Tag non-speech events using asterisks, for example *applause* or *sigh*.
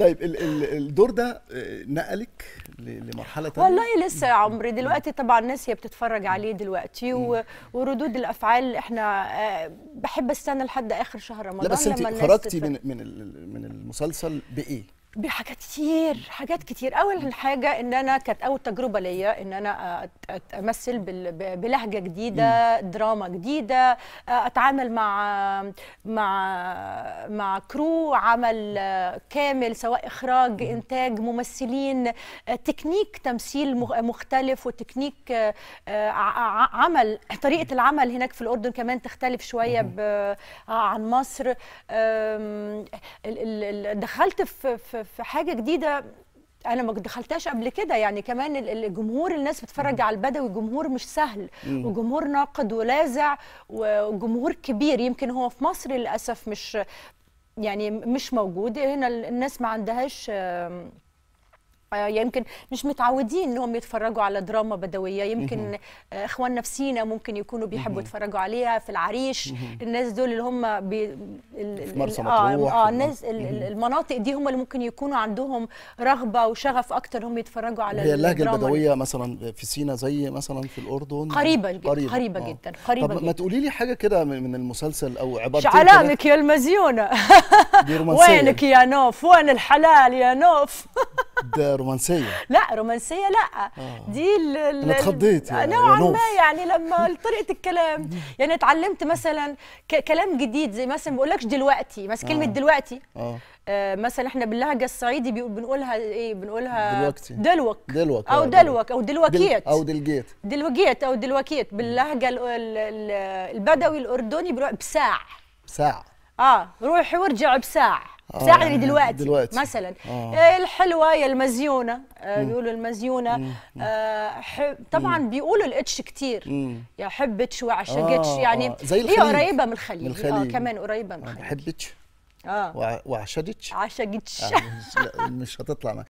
طيب الدور ده آه، نقلك لمرحله تانية. والله لسه يا عمري دلوقتي طبعا الناس هي بتتفرج عليه دلوقتي و... وردود الافعال احنا آه، بحب استنى لحد اخر شهر رمضان لا بس انت خرجتي من من المسلسل بايه بحاجات كتير حاجات كتير اول حاجه ان انا كانت اول تجربه ليا ان انا امثل بلهجه جديده دراما جديده اتعامل مع مع مع كرو عمل كامل سواء اخراج انتاج ممثلين تكنيك تمثيل مختلف وتكنيك عمل طريقه العمل هناك في الاردن كمان تختلف شويه عن مصر دخلت في في حاجه جديده انا ما دخلتهاش قبل كده يعني كمان الجمهور الناس بتتفرج على البدوي جمهور مش سهل مم. وجمهور ناقد ولاذع وجمهور كبير يمكن هو في مصر للاسف مش يعني مش موجود هنا الناس ما عندهاش يمكن مش متعودين انهم يتفرجوا على دراما بدويه يمكن اخواننا في سينا ممكن يكونوا بيحبوا يتفرجوا عليها في العريش الناس دول اللي هم بي... ال... مرسى آه، مطروح اه الناس المناطق دي هم اللي ممكن يكونوا عندهم رغبه وشغف اكتر هم يتفرجوا على هي اللهجه البدويه مثلا في سينا زي مثلا في الاردن قريبه جدا قريبه, قريبة آه. جدا قريبه طب جداً. ما تقولي لي حاجه كده من المسلسل او عبارتين شعلامك يا المزيونه وينك يا نوف وين الحلال يا نوف ده رومانسيه *laughs* لا رومانسيه لا آه. دي ال ال اتخضيت يعني نوعا ما يعني لما *laughs* طريقه الكلام يعني اتعلمت مثلا كلام جديد زي مثلا ما بقولكش دلوقتي مثلا كلمه آه. دلوقتي آه. آه مثلا احنا باللهجه الصعيدي بنقولها ايه بنقولها دلوقتي دلوك دلوك او آه، دلوك او دلوكيت او دلجيت دلوجيت او دلوكيت باللهجه البدوي الاردني بساع بساع اه روحي وارجع بساع آه، ساعدني يعني دلوقتي, دلوقتي. مثلا آه. آه. الحلوه يا المزيونه آه بيقولوا المزيونه آه طبعا مم. بيقولوا الاتش كتير مم. يا حبتش وعشقتش آه، يعني آه. زي هي قريبه من الخليج, من الخليج. اه كمان قريبه من الخليج حبتش اه وعشقتش عشقتش مش هتطلع معاك